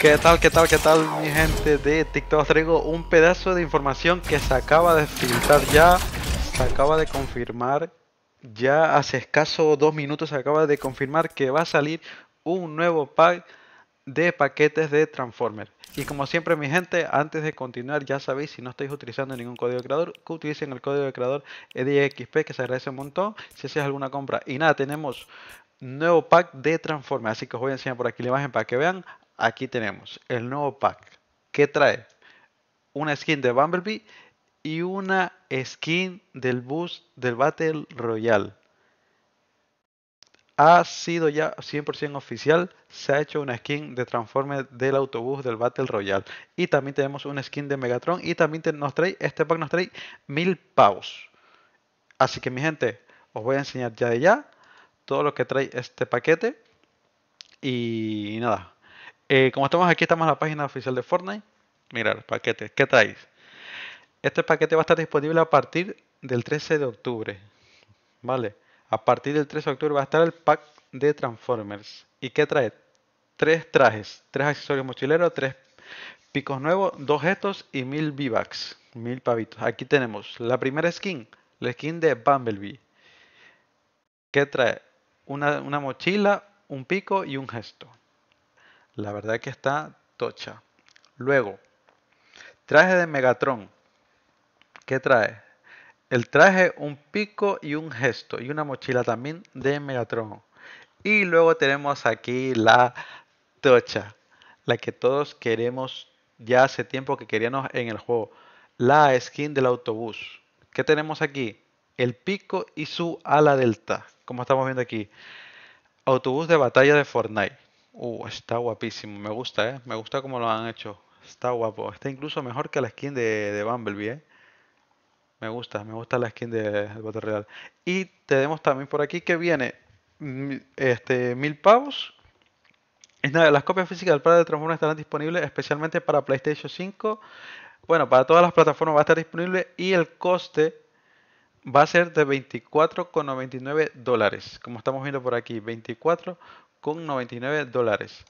¿Qué tal, qué tal, qué tal mi gente de TikTok? Os traigo un pedazo de información que se acaba de filtrar ya, se acaba de confirmar, ya hace escaso dos minutos se acaba de confirmar que va a salir un nuevo pack de paquetes de Transformer. Y como siempre mi gente, antes de continuar ya sabéis, si no estáis utilizando ningún código de creador, que utilicen el código de creador EDXP que se agradece un montón si hacéis alguna compra. Y nada, tenemos nuevo pack de Transformer. Así que os voy a enseñar por aquí la imagen para que vean aquí tenemos el nuevo pack que trae una skin de Bumblebee y una skin del bus del Battle Royale. Ha sido ya 100% oficial, se ha hecho una skin de transforme del autobús del Battle Royale. Y también tenemos una skin de Megatron y también nos trae, este pack nos trae mil pavos. Así que mi gente, os voy a enseñar ya de ya todo lo que trae este paquete. Y nada, eh, como estamos aquí, estamos en la página oficial de Fortnite. Mirar, paquetes, ¿qué traes? Este paquete va a estar disponible a partir del 13 de octubre. ¿Vale? A partir del 13 de octubre va a estar el pack de Transformers. ¿Y qué trae? Tres trajes, tres accesorios mochileros, tres picos nuevos, dos gestos y mil v Mil pavitos. Aquí tenemos la primera skin, la skin de Bumblebee. ¿Qué trae? una mochila, un pico y un gesto. La verdad que está tocha. Luego, traje de Megatron. ¿Qué trae? El traje, un pico y un gesto. Y una mochila también de Megatron. Y luego tenemos aquí la tocha. La que todos queremos ya hace tiempo que queríamos en el juego. La skin del autobús. ¿Qué tenemos aquí? El pico y su ala delta. Como estamos viendo aquí. Autobús de batalla de Fortnite. Uh, está guapísimo, me gusta, ¿eh? Me gusta cómo lo han hecho. Está guapo. Está incluso mejor que la skin de, Bumblebee, eh. Me gusta, me gusta la skin de, de real Y tenemos también por aquí que viene mm, este, mil pavos. las copias físicas del par de Transformers estarán disponibles especialmente para PlayStation 5. Bueno, para todas las plataformas va a estar disponible y el coste va a ser de 24,99 dólares. Como estamos viendo por aquí, 24 con 99 dólares.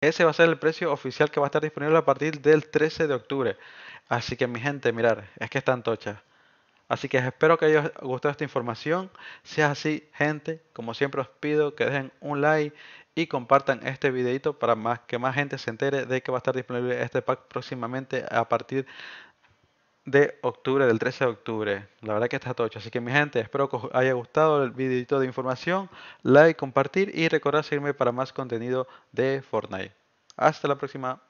Ese va a ser el precio oficial que va a estar disponible a partir del 13 de octubre. Así que mi gente, mirar, es que están tochas. Así que espero que haya gustado esta información. Si es así, gente, como siempre os pido que dejen un like y compartan este videito para más, que más gente se entere de que va a estar disponible este pack próximamente a partir de octubre, del 13 de octubre. La verdad que está tocho. Así que mi gente, espero que os haya gustado el videito de información. Like, compartir y recordar seguirme para más contenido de Fortnite. Hasta la próxima.